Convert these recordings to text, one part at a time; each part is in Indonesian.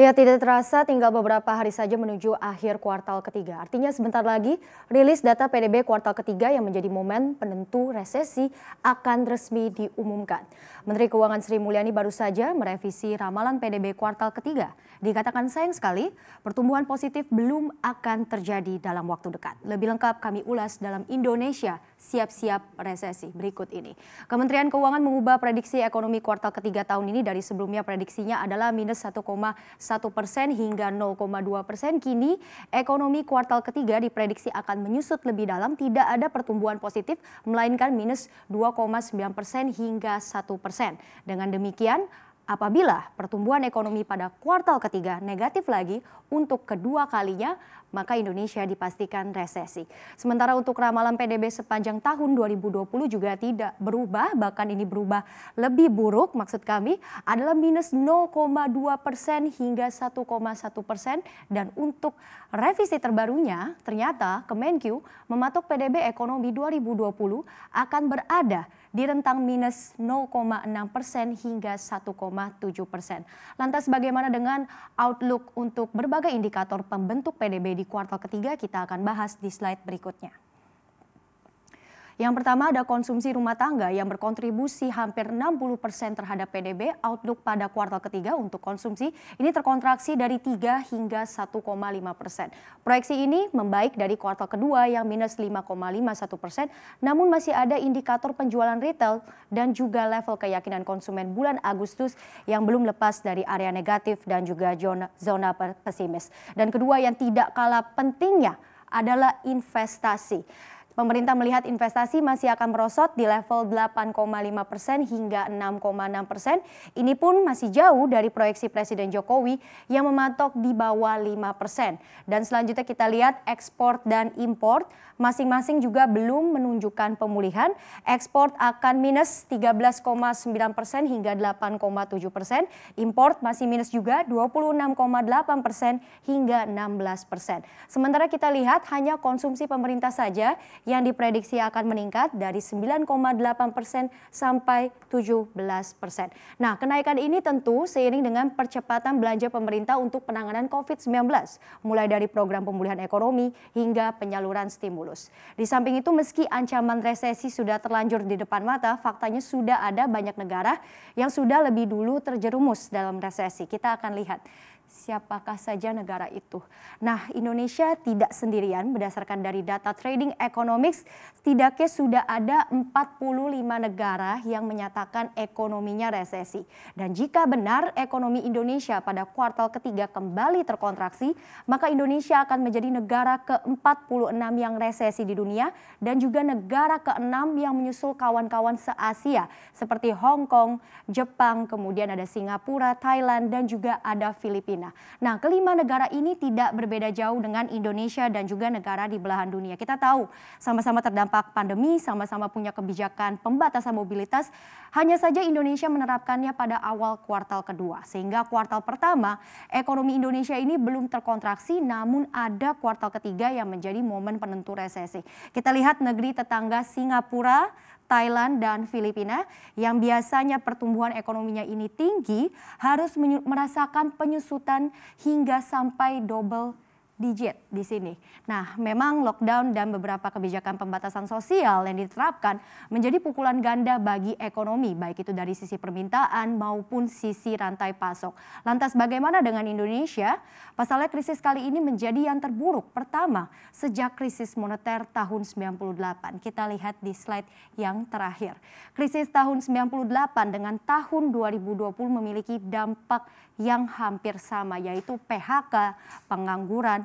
Ya tidak terasa tinggal beberapa hari saja menuju akhir kuartal ketiga. Artinya sebentar lagi rilis data PDB kuartal ketiga yang menjadi momen penentu resesi akan resmi diumumkan. Menteri Keuangan Sri Mulyani baru saja merevisi ramalan PDB kuartal ketiga. Dikatakan sayang sekali pertumbuhan positif belum akan terjadi dalam waktu dekat. Lebih lengkap kami ulas dalam Indonesia siap-siap resesi berikut ini. Kementerian Keuangan mengubah prediksi ekonomi kuartal ketiga tahun ini dari sebelumnya prediksinya adalah minus 1,1 satu persen hingga 0,2 persen, kini ekonomi kuartal ketiga diprediksi akan menyusut lebih dalam. Tidak ada pertumbuhan positif, melainkan minus 2,9 persen hingga satu persen. Dengan demikian, Apabila pertumbuhan ekonomi pada kuartal ketiga negatif lagi untuk kedua kalinya, maka Indonesia dipastikan resesi. Sementara untuk ramalan PDB sepanjang tahun 2020 juga tidak berubah, bahkan ini berubah lebih buruk maksud kami adalah minus 0,2 persen hingga 1,1 persen. Dan untuk revisi terbarunya ternyata Kemenkyu mematok PDB ekonomi 2020 akan berada di rentang minus 0,6 persen hingga 1,7 persen. Lantas bagaimana dengan outlook untuk berbagai indikator pembentuk PDB di kuartal ketiga kita akan bahas di slide berikutnya. Yang pertama ada konsumsi rumah tangga yang berkontribusi hampir 60 persen terhadap PDB. Outlook pada kuartal ketiga untuk konsumsi ini terkontraksi dari 3 hingga 1,5 persen. Proyeksi ini membaik dari kuartal kedua yang minus 5,51 persen. Namun masih ada indikator penjualan retail dan juga level keyakinan konsumen bulan Agustus yang belum lepas dari area negatif dan juga zona pesimis. Dan kedua yang tidak kalah pentingnya adalah investasi. Pemerintah melihat investasi masih akan merosot di level 8,5 persen hingga 6,6 persen. Ini pun masih jauh dari proyeksi Presiden Jokowi yang mematok di bawah 5 persen. Dan selanjutnya kita lihat ekspor dan import masing-masing juga belum menunjukkan pemulihan. Ekspor akan minus 13,9 persen hingga 8,7 persen. Import masih minus juga 26,8 persen hingga 16 persen. Sementara kita lihat hanya konsumsi pemerintah saja yang diprediksi akan meningkat dari 9,8 persen sampai 17 persen. Nah, kenaikan ini tentu seiring dengan percepatan belanja pemerintah untuk penanganan COVID-19, mulai dari program pemulihan ekonomi hingga penyaluran stimulus. Di samping itu, meski ancaman resesi sudah terlanjur di depan mata, faktanya sudah ada banyak negara yang sudah lebih dulu terjerumus dalam resesi. Kita akan lihat siapakah saja negara itu. Nah, Indonesia tidak sendirian berdasarkan dari data Trading Economics, setidaknya sudah ada 45 negara yang menyatakan ekonominya resesi. Dan jika benar ekonomi Indonesia pada kuartal ketiga kembali terkontraksi, maka Indonesia akan menjadi negara ke-46 yang resesi di dunia dan juga negara ke-6 yang menyusul kawan-kawan se-Asia seperti Hong Kong, Jepang, kemudian ada Singapura, Thailand dan juga ada Filipina. China. Nah, kelima negara ini tidak berbeda jauh dengan Indonesia dan juga negara di belahan dunia. Kita tahu sama-sama terdampak pandemi, sama-sama punya kebijakan pembatasan mobilitas. Hanya saja Indonesia menerapkannya pada awal kuartal kedua. Sehingga kuartal pertama ekonomi Indonesia ini belum terkontraksi namun ada kuartal ketiga yang menjadi momen penentu resesi. Kita lihat negeri tetangga Singapura, Thailand dan Filipina yang biasanya pertumbuhan ekonominya ini tinggi harus merasakan penyusutan kesulitan hingga sampai double digit di sini. Nah, memang lockdown dan beberapa kebijakan pembatasan sosial yang diterapkan menjadi pukulan ganda bagi ekonomi, baik itu dari sisi permintaan maupun sisi rantai pasok. Lantas bagaimana dengan Indonesia? Pasalnya krisis kali ini menjadi yang terburuk pertama sejak krisis moneter tahun 98. Kita lihat di slide yang terakhir. Krisis tahun 98 dengan tahun 2020 memiliki dampak yang hampir sama yaitu PHK, pengangguran,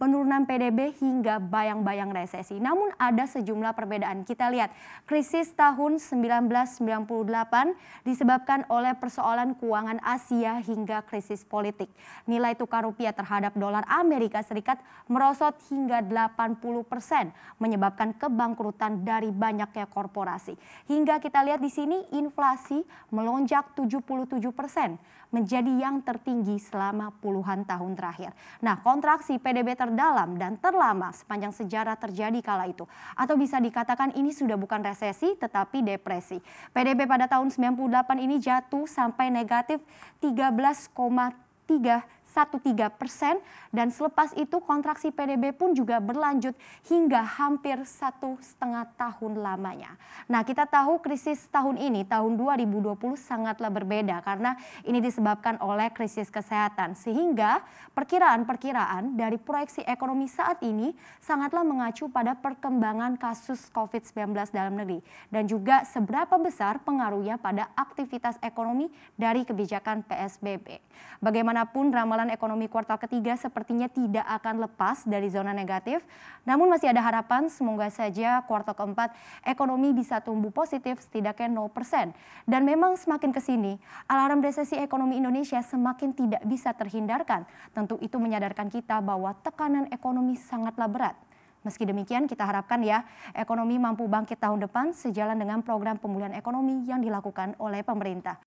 penurunan PDB hingga bayang-bayang resesi. Namun ada sejumlah perbedaan. Kita lihat krisis tahun 1998 disebabkan oleh persoalan keuangan Asia hingga krisis politik. Nilai tukar rupiah terhadap dolar Amerika Serikat merosot hingga 80 persen menyebabkan kebangkrutan dari banyaknya korporasi. Hingga kita lihat di sini inflasi melonjak 77 persen menjadi yang tertinggi selama puluhan tahun terakhir. Nah kontraksi PDB ter terdalam dan terlama sepanjang sejarah terjadi kala itu. Atau bisa dikatakan ini sudah bukan resesi tetapi depresi. PDB pada tahun 98 ini jatuh sampai negatif 13,3 0,13 persen dan selepas itu kontraksi PDB pun juga berlanjut hingga hampir satu setengah tahun lamanya. Nah kita tahu krisis tahun ini tahun 2020 sangatlah berbeda karena ini disebabkan oleh krisis kesehatan sehingga perkiraan-perkiraan dari proyeksi ekonomi saat ini sangatlah mengacu pada perkembangan kasus COVID-19 dalam negeri dan juga seberapa besar pengaruhnya pada aktivitas ekonomi dari kebijakan PSBB. Bagaimanapun ramal persoalan ekonomi kuartal ketiga sepertinya tidak akan lepas dari zona negatif. Namun masih ada harapan semoga saja kuartal keempat ekonomi bisa tumbuh positif setidaknya 0%. Dan memang semakin ke sini alarm resesi ekonomi Indonesia semakin tidak bisa terhindarkan. Tentu itu menyadarkan kita bahwa tekanan ekonomi sangatlah berat. Meski demikian, kita harapkan ya, ekonomi mampu bangkit tahun depan sejalan dengan program pemulihan ekonomi yang dilakukan oleh pemerintah.